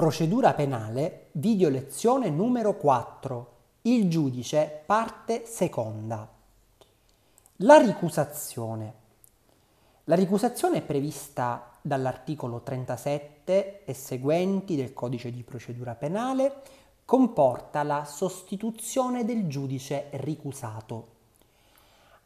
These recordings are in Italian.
Procedura penale, video lezione numero 4. Il giudice, parte seconda. La ricusazione. La ricusazione è prevista dall'articolo 37 e seguenti del codice di procedura penale, comporta la sostituzione del giudice ricusato.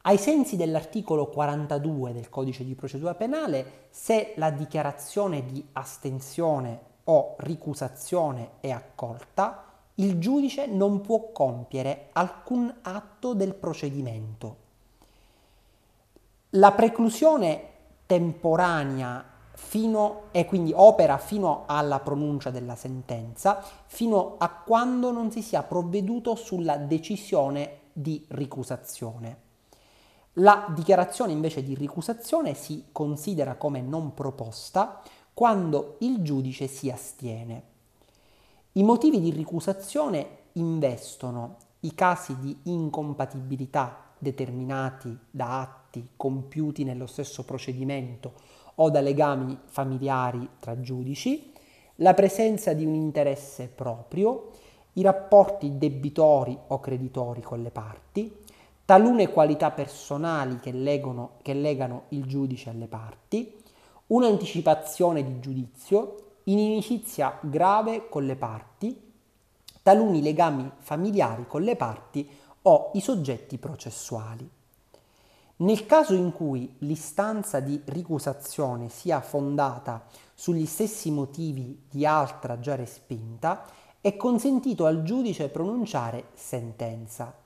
Ai sensi dell'articolo 42 del codice di procedura penale, se la dichiarazione di astensione o ricusazione è accolta, il giudice non può compiere alcun atto del procedimento. La preclusione temporanea fino, e quindi opera fino alla pronuncia della sentenza, fino a quando non si sia provveduto sulla decisione di ricusazione. La dichiarazione invece di ricusazione si considera come non proposta quando il giudice si astiene. I motivi di ricusazione investono i casi di incompatibilità determinati da atti compiuti nello stesso procedimento o da legami familiari tra giudici, la presenza di un interesse proprio, i rapporti debitori o creditori con le parti, talune qualità personali che, legono, che legano il giudice alle parti, un'anticipazione di giudizio, inimicizia grave con le parti, taluni legami familiari con le parti o i soggetti processuali. Nel caso in cui l'istanza di ricusazione sia fondata sugli stessi motivi di altra già respinta, è consentito al giudice pronunciare sentenza.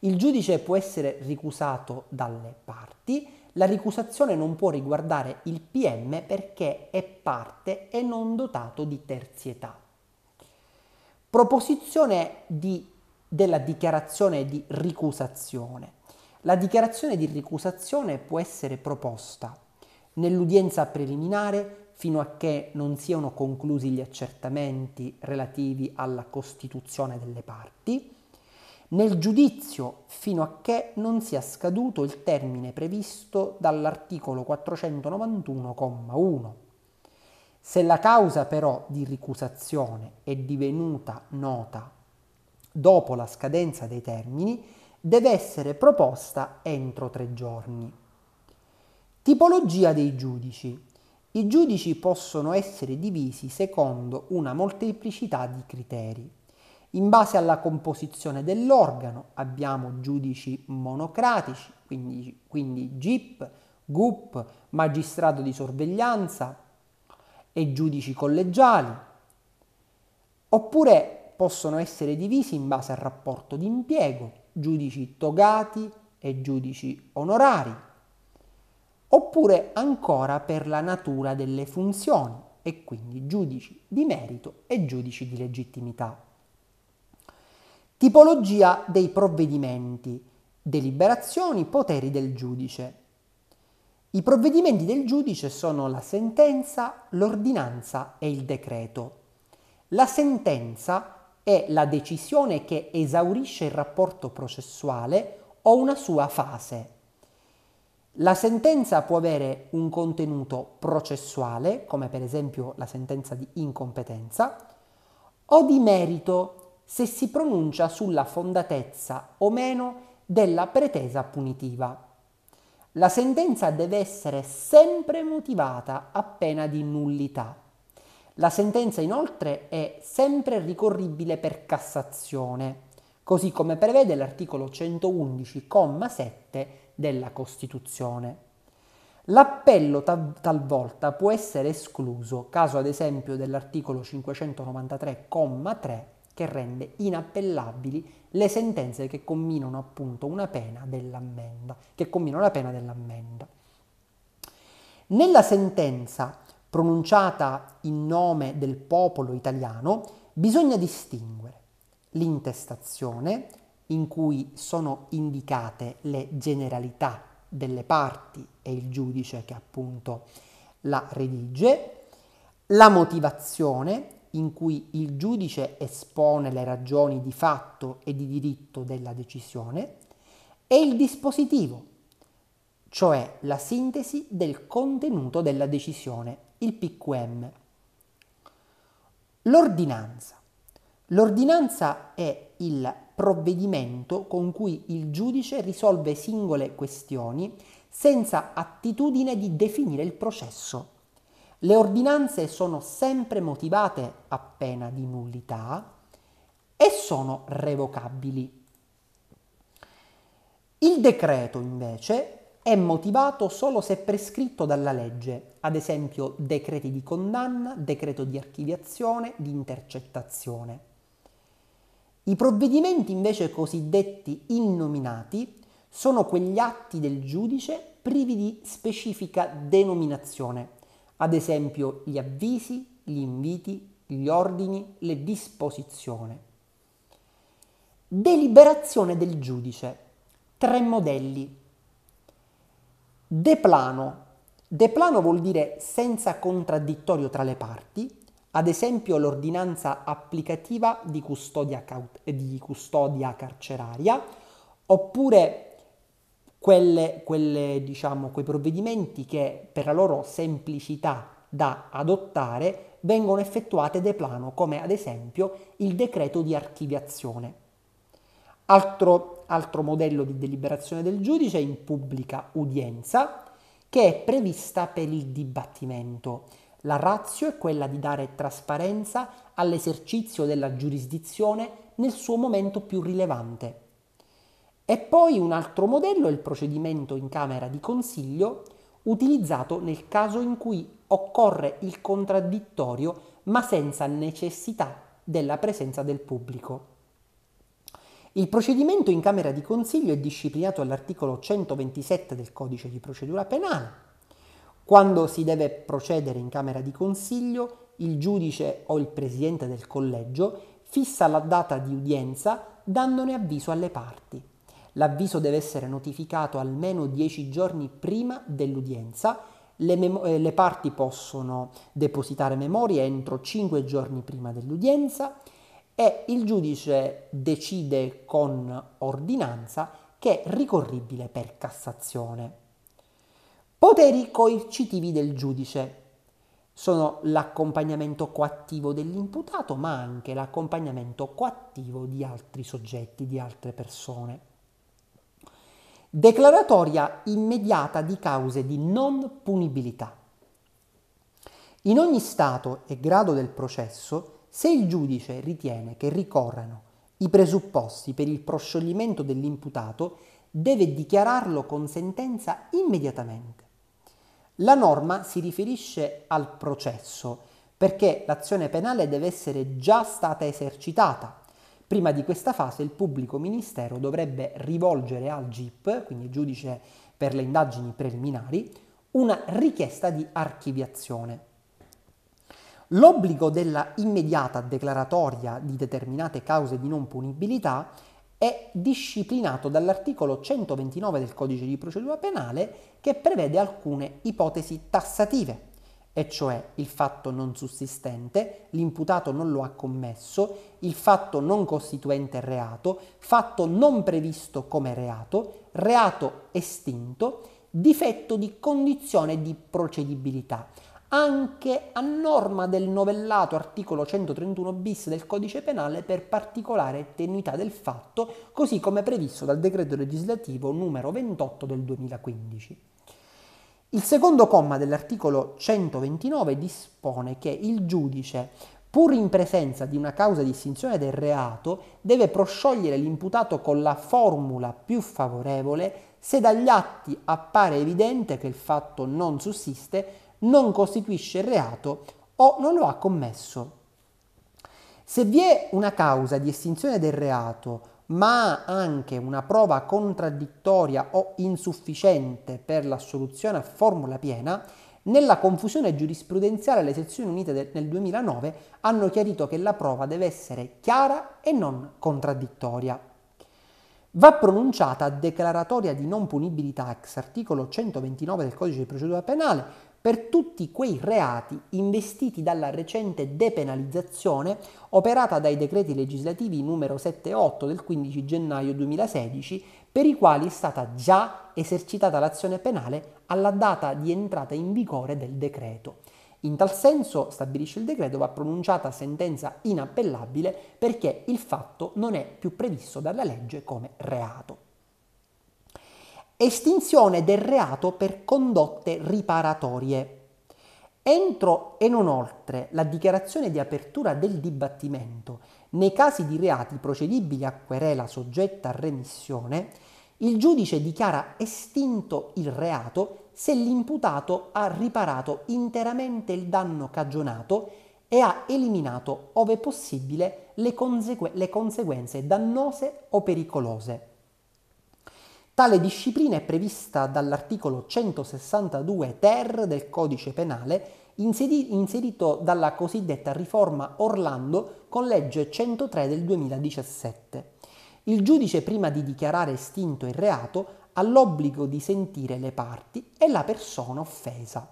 Il giudice può essere ricusato dalle parti la ricusazione non può riguardare il PM perché è parte e non dotato di terzietà. Proposizione di, della dichiarazione di ricusazione. La dichiarazione di ricusazione può essere proposta nell'udienza preliminare fino a che non siano conclusi gli accertamenti relativi alla costituzione delle parti, nel giudizio fino a che non sia scaduto il termine previsto dall'articolo 491,1. Se la causa però di ricusazione è divenuta nota dopo la scadenza dei termini, deve essere proposta entro tre giorni. Tipologia dei giudici. I giudici possono essere divisi secondo una molteplicità di criteri. In base alla composizione dell'organo abbiamo giudici monocratici, quindi, quindi GIP, GUP, magistrato di sorveglianza e giudici collegiali, oppure possono essere divisi in base al rapporto di impiego, giudici togati e giudici onorari, oppure ancora per la natura delle funzioni e quindi giudici di merito e giudici di legittimità. Tipologia dei provvedimenti, deliberazioni, poteri del giudice. I provvedimenti del giudice sono la sentenza, l'ordinanza e il decreto. La sentenza è la decisione che esaurisce il rapporto processuale o una sua fase. La sentenza può avere un contenuto processuale, come per esempio la sentenza di incompetenza, o di merito, se si pronuncia sulla fondatezza o meno della pretesa punitiva. La sentenza deve essere sempre motivata a pena di nullità. La sentenza inoltre è sempre ricorribile per Cassazione, così come prevede l'articolo 111,7 della Costituzione. L'appello talvolta può essere escluso, caso ad esempio dell'articolo 593,3 che rende inappellabili le sentenze che combinano appunto una pena dell'ammenda, che combinano la pena dell'ammenda. Nella sentenza pronunciata in nome del popolo italiano bisogna distinguere l'intestazione, in cui sono indicate le generalità delle parti e il giudice che appunto la redige, la motivazione, in cui il giudice espone le ragioni di fatto e di diritto della decisione, e il dispositivo, cioè la sintesi del contenuto della decisione, il PQM. L'ordinanza. L'ordinanza è il provvedimento con cui il giudice risolve singole questioni senza attitudine di definire il processo le ordinanze sono sempre motivate a pena di nullità e sono revocabili. Il decreto invece è motivato solo se prescritto dalla legge, ad esempio decreti di condanna, decreto di archiviazione, di intercettazione. I provvedimenti invece cosiddetti innominati sono quegli atti del giudice privi di specifica denominazione ad esempio gli avvisi, gli inviti, gli ordini, le disposizioni. Deliberazione del giudice. Tre modelli. Deplano. Deplano vuol dire senza contraddittorio tra le parti, ad esempio l'ordinanza applicativa di custodia, di custodia carceraria, oppure quelle, quelle, diciamo, quei provvedimenti che per la loro semplicità da adottare vengono effettuate de plano, come ad esempio il decreto di archiviazione. Altro, altro modello di deliberazione del giudice è in pubblica udienza, che è prevista per il dibattimento. La razio è quella di dare trasparenza all'esercizio della giurisdizione nel suo momento più rilevante. E poi un altro modello è il procedimento in Camera di Consiglio utilizzato nel caso in cui occorre il contraddittorio ma senza necessità della presenza del pubblico. Il procedimento in Camera di Consiglio è disciplinato all'articolo 127 del codice di procedura penale. Quando si deve procedere in Camera di Consiglio, il giudice o il presidente del collegio fissa la data di udienza dandone avviso alle parti. L'avviso deve essere notificato almeno 10 giorni prima dell'udienza. Le, mem- eh, le parti possono depositare memorie entro 5 giorni prima dell'udienza e il giudice decide con ordinanza che è ricorribile per Cassazione. Poteri coercitivi del giudice sono l'accompagnamento coattivo dell'imputato, ma anche l'accompagnamento coattivo di altri soggetti, di altre persone. Declaratoria immediata di cause di non punibilità. In ogni stato e grado del processo, se il giudice ritiene che ricorrano i presupposti per il proscioglimento dell'imputato, deve dichiararlo con sentenza immediatamente. La norma si riferisce al processo perché l'azione penale deve essere già stata esercitata Prima di questa fase il pubblico ministero dovrebbe rivolgere al GIP, quindi giudice per le indagini preliminari, una richiesta di archiviazione. L'obbligo della immediata declaratoria di determinate cause di non punibilità è disciplinato dall'articolo 129 del codice di procedura penale che prevede alcune ipotesi tassative e cioè il fatto non sussistente, l'imputato non lo ha commesso, il fatto non costituente reato, fatto non previsto come reato, reato estinto, difetto di condizione di procedibilità. Anche a norma del novellato articolo 131 bis del codice penale per particolare tenuità del fatto, così come previsto dal decreto legislativo numero 28 del 2015. Il secondo comma dell'articolo 129 dispone che il giudice, pur in presenza di una causa di estinzione del reato, deve prosciogliere l'imputato con la formula più favorevole se dagli atti appare evidente che il fatto non sussiste, non costituisce reato o non lo ha commesso. Se vi è una causa di estinzione del reato ma ha anche una prova contraddittoria o insufficiente per l'assoluzione a formula piena, nella confusione giurisprudenziale le sezioni unite del, nel 2009 hanno chiarito che la prova deve essere chiara e non contraddittoria. Va pronunciata declaratoria di non punibilità ex articolo 129 del codice di procedura penale per tutti quei reati investiti dalla recente depenalizzazione operata dai decreti legislativi numero 78 del 15 gennaio 2016 per i quali è stata già esercitata l'azione penale alla data di entrata in vigore del decreto. In tal senso, stabilisce il decreto, va pronunciata sentenza inappellabile perché il fatto non è più previsto dalla legge come reato. Estinzione del reato per condotte riparatorie. Entro e non oltre la dichiarazione di apertura del dibattimento, nei casi di reati procedibili a querela soggetta a remissione, il giudice dichiara estinto il reato se l'imputato ha riparato interamente il danno cagionato e ha eliminato, ove possibile, le, consegue- le conseguenze dannose o pericolose. Tale disciplina è prevista dall'articolo 162 ter del codice penale inserito dalla cosiddetta riforma Orlando con legge 103 del 2017. Il giudice prima di dichiarare estinto il reato ha l'obbligo di sentire le parti e la persona offesa.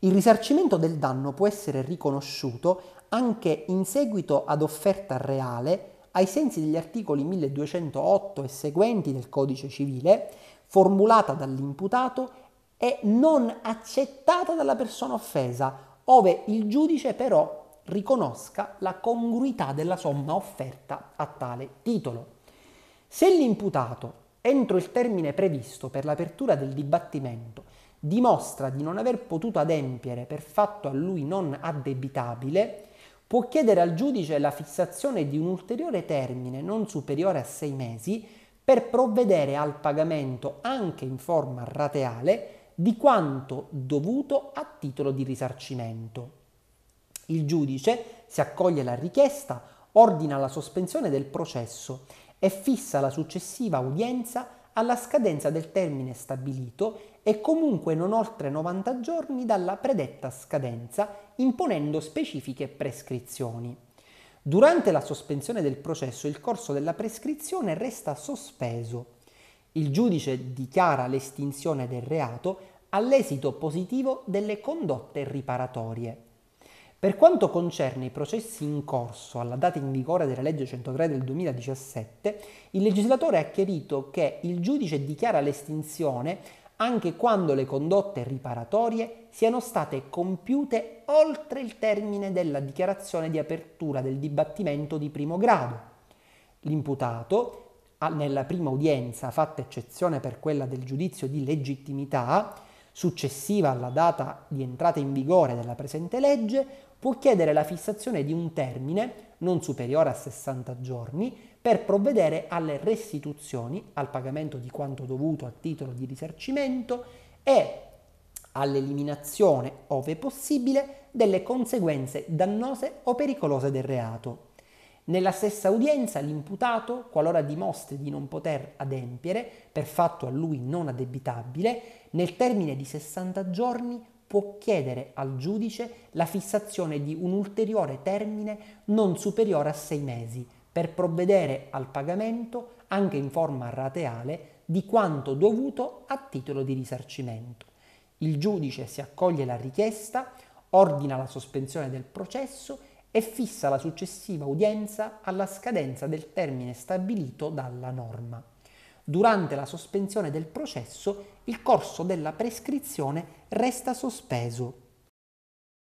Il risarcimento del danno può essere riconosciuto anche in seguito ad offerta reale ai sensi degli articoli 1208 e seguenti del Codice civile, formulata dall'imputato e non accettata dalla persona offesa, ove il giudice però riconosca la congruità della somma offerta a tale titolo. Se l'imputato, entro il termine previsto per l'apertura del dibattimento, dimostra di non aver potuto adempiere per fatto a lui non addebitabile, può chiedere al giudice la fissazione di un ulteriore termine non superiore a sei mesi per provvedere al pagamento anche in forma rateale di quanto dovuto a titolo di risarcimento. Il giudice, se accoglie la richiesta, ordina la sospensione del processo e fissa la successiva udienza alla scadenza del termine stabilito e comunque non oltre 90 giorni dalla predetta scadenza, imponendo specifiche prescrizioni. Durante la sospensione del processo il corso della prescrizione resta sospeso. Il giudice dichiara l'estinzione del reato all'esito positivo delle condotte riparatorie. Per quanto concerne i processi in corso alla data in vigore della legge 103 del 2017, il legislatore ha chiarito che il giudice dichiara l'estinzione anche quando le condotte riparatorie siano state compiute oltre il termine della dichiarazione di apertura del dibattimento di primo grado. L'imputato, nella prima udienza, fatta eccezione per quella del giudizio di legittimità, successiva alla data di entrata in vigore della presente legge, può chiedere la fissazione di un termine non superiore a 60 giorni per provvedere alle restituzioni, al pagamento di quanto dovuto a titolo di risarcimento e all'eliminazione, ove possibile, delle conseguenze dannose o pericolose del reato. Nella stessa udienza l'imputato, qualora dimostri di non poter adempiere per fatto a lui non addebitabile, nel termine di 60 giorni può chiedere al giudice la fissazione di un ulteriore termine non superiore a 6 mesi per provvedere al pagamento, anche in forma rateale, di quanto dovuto a titolo di risarcimento. Il giudice, si accoglie la richiesta, ordina la sospensione del processo e fissa la successiva udienza alla scadenza del termine stabilito dalla norma. Durante la sospensione del processo il corso della prescrizione resta sospeso